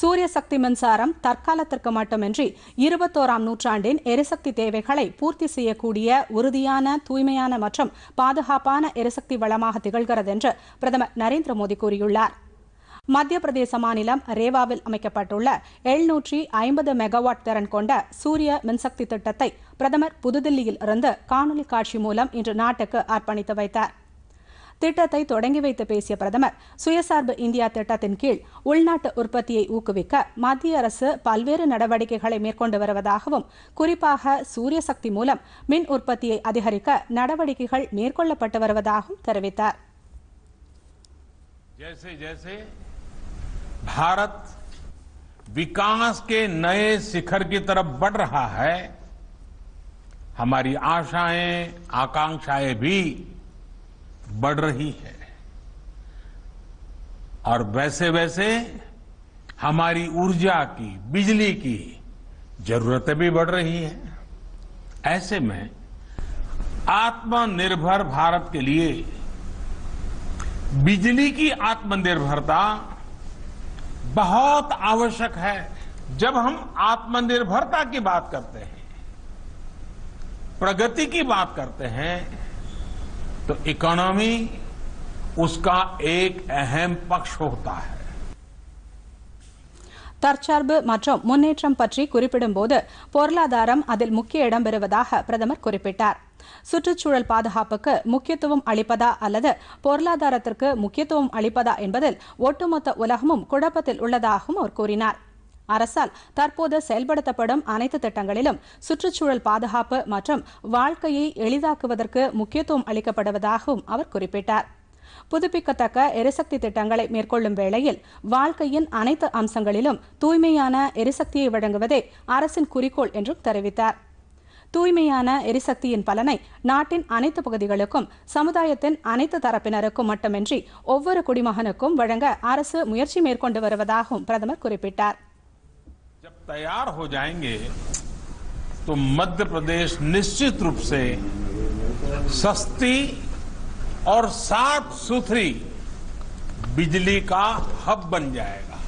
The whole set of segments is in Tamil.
சூரிய சக்தி மின்சாரம் தற்காலத்திற்கு மட்டுமின்றி இருபத்தோராம் நூற்றாண்டின் எரிசக்தி தேவைகளை பூர்த்தி செய்யக்கூடிய உறுதியான தூய்மையான மற்றும் பாதுகாப்பான எரிசக்தி வளமாக திகழ்கிறது என்று பிரதமர் நரேந்திர மோடி கூறியுள்ளார் மத்திய பிரதேச மாநிலம் ரேவாவில் அமைக்கப்பட்டுள்ள எழுநூற்றி ஐம்பது மெகாவாட் திறன் கொண்ட சூரிய மின்சக்தி திட்டத்தை பிரதமர் புதுதில்லியில் இருந்து காணொலி காட்சி மூலம் இன்று நாட்டுக்கு அர்ப்பணித்து வைத்தாா் திட்டத்தை தொடங்கி வைத்து பேசிய பிரதமர் சுயசார்பு இந்தியா திட்டத்தின் கீழ் உள்நாட்டு உற்பத்தியை ஊக்குவிக்க மத்திய அரசு பல்வேறு நடவடிக்கைகளை மேற்கொண்டு வருவதாகவும் குறிப்பாக சூரிய சக்தி மூலம் மின் உற்பத்தியை அதிகரிக்க நடவடிக்கைகள் மேற்கொள்ளப்பட்டு வருவதாகவும் தெரிவித்தார் विकास के नए शिखर की तरफ बढ़ रहा है हमारी आशाएं आकांक्षाएं भी बढ़ रही है और वैसे वैसे हमारी ऊर्जा की बिजली की जरूरतें भी बढ़ रही है ऐसे में आत्मनिर्भर भारत के लिए बिजली की आत्मनिर्भरता बहुत आवश्यक है जब हम आत्मनिर्भरता की बात करते हैं प्रगति की बात करते हैं तो इकोनॉमी उसका एक अहम पक्ष होता है தற்சார்பு மற்றும் முன்னேற்றம் பற்றி குறிப்பிடும்போது பொருளாதாரம் அதில் முக்கிய இடம் பெறுவதாக பிரதமர் குறிப்பிட்டார் சுற்றுச்சூழல் பாதுகாப்புக்கு முக்கியத்துவம் அளிப்பதா அல்லது பொருளாதாரத்திற்கு முக்கியத்துவம் அளிப்பதா என்பதில் ஒட்டுமொத்த உலகமும் குழப்பத்தில் உள்ளதாகவும் அவர் கூறினார் அரசால் தற்போது செயல்படுத்தப்படும் அனைத்து திட்டங்களிலும் சுற்றுச்சூழல் பாதுகாப்பு மற்றும் வாழ்க்கையை எளிதாக்குவதற்கு முக்கியத்துவம் அளிக்கப்படுவதாகவும் அவர் குறிப்பிட்டார் புதுப்பிக்கத்தக்க எரிசக்தி திட்டங்களை மேற்கொள்ளும் வேளையில் வாழ்க்கையின் அனைத்து அம்சங்களிலும் தூய்மையான எரிசக்தியை வழங்குவதே அரசின் குறிக்கோள் என்றும் தெரிவித்தார் தூய்மையான எரிசக்தியின் பலனை நாட்டின் அனைத்து பகுதிகளுக்கும் சமுதாயத்தின் அனைத்து தரப்பினருக்கும் மட்டுமின்றி ஒவ்வொரு குடிமகனுக்கும் வழங்க அரசு முயற்சி மேற்கொண்டு வருவதாகவும் பிரதமர் குறிப்பிட்டார் जब तैयार हो जाएंगे तो मध्य प्रदेश निश्चित रूप से सस्ती और साफ सुथरी बिजली का हब बन जाएगा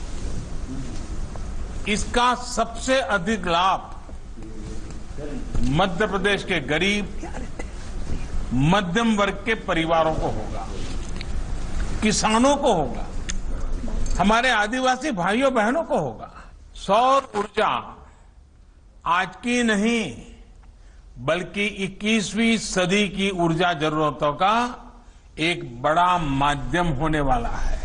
इसका सबसे अधिक लाभ मध्य प्रदेश के गरीब मध्यम वर्ग के परिवारों को होगा किसानों को होगा हमारे आदिवासी भाइयों बहनों को होगा सौर ऊर्जा आज की नहीं बल्कि 21वीं सदी की ऊर्जा जरूरतों का एक बड़ा माध्यम होने वाला है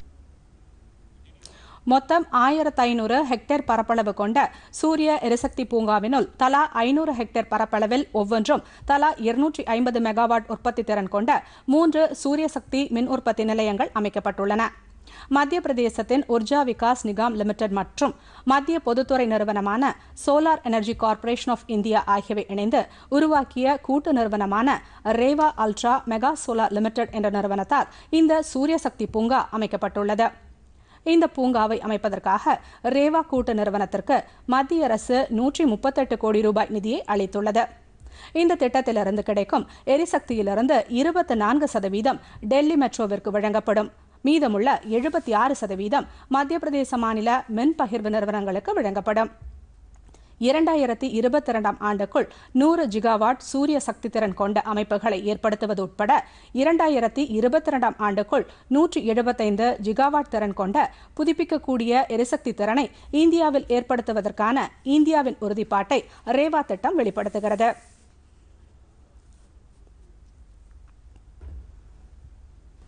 மொத்தம் ஆயிரத்து ஐநூறு ஹெக்டேர் பரப்பளவு கொண்ட சூரிய எரிசக்தி பூங்காவினுள் தலா ஐநூறு ஹெக்டேர் பரப்பளவில் ஒவ்வொன்றும் தலா இருநூற்றி ஐம்பது மெகாவாட் உற்பத்தி திறன் கொண்ட மூன்று சூரிய சக்தி மின் உற்பத்தி நிலையங்கள் அமைக்கப்பட்டுள்ளன மத்திய பிரதேசத்தின் உர்ஜா விகாஸ் நிகாம் லிமிடெட் மற்றும் மத்திய பொதுத்துறை நிறுவனமான solar energy corporation of India ஆகியவை இணைந்து உருவாக்கிய கூட்டு நிறுவனமான Rewa ultra mega solar limited என்ற நிறுவனத்தால் இந்த சூரியசக்தி பூங்கா அமைக்கப்பட்டுள்ளது இந்த பூங்காவை அமைப்பதற்காக ரேவா கூட்டு நிறுவனத்திற்கு மத்திய அரசு நூற்றி முப்பத்தெட்டு கோடி ரூபாய் நிதியை அளித்துள்ளது இந்த திட்டத்திலிருந்து கிடைக்கும் எரிசக்தியிலிருந்து இருபத்தி நான்கு சதவீதம் டெல்லி மெட்ரோவிற்கு வழங்கப்படும் மீதமுள்ள எழுபத்தி ஆறு சதவீதம் மத்திய பிரதேச மாநில மென் பகிர்வு நிறுவனங்களுக்கு வழங்கப்படும் இரண்டாயிரத்தி இருபத்தி இரண்டாம் ஆண்டுக்குள் நூறு ஜிகாவாட் சூரிய சக்தி திறன் கொண்ட அமைப்புகளை ஏற்படுத்துவது உட்பட இரண்டாயிரத்தி இருபத்தி இரண்டாம் ஆண்டுக்குள் நூற்றி எழுபத்தைந்து ஜிகாவாட் திறன் கொண்ட புதுப்பிக்கக்கூடிய எரிசக்தி திறனை இந்தியாவில் ஏற்படுத்துவதற்கான இந்தியாவின் உறுதிப்பாட்டை ரேவா திட்டம் வெளிப்படுத்துகிறது